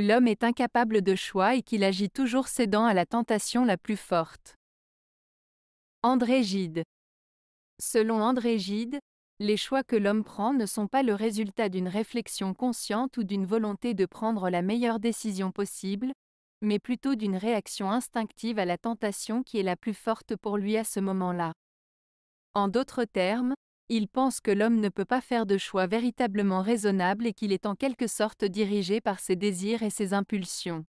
L'homme est incapable de choix et qu'il agit toujours cédant à la tentation la plus forte. André Gide Selon André Gide, les choix que l'homme prend ne sont pas le résultat d'une réflexion consciente ou d'une volonté de prendre la meilleure décision possible, mais plutôt d'une réaction instinctive à la tentation qui est la plus forte pour lui à ce moment-là. En d'autres termes, il pense que l'homme ne peut pas faire de choix véritablement raisonnable et qu'il est en quelque sorte dirigé par ses désirs et ses impulsions.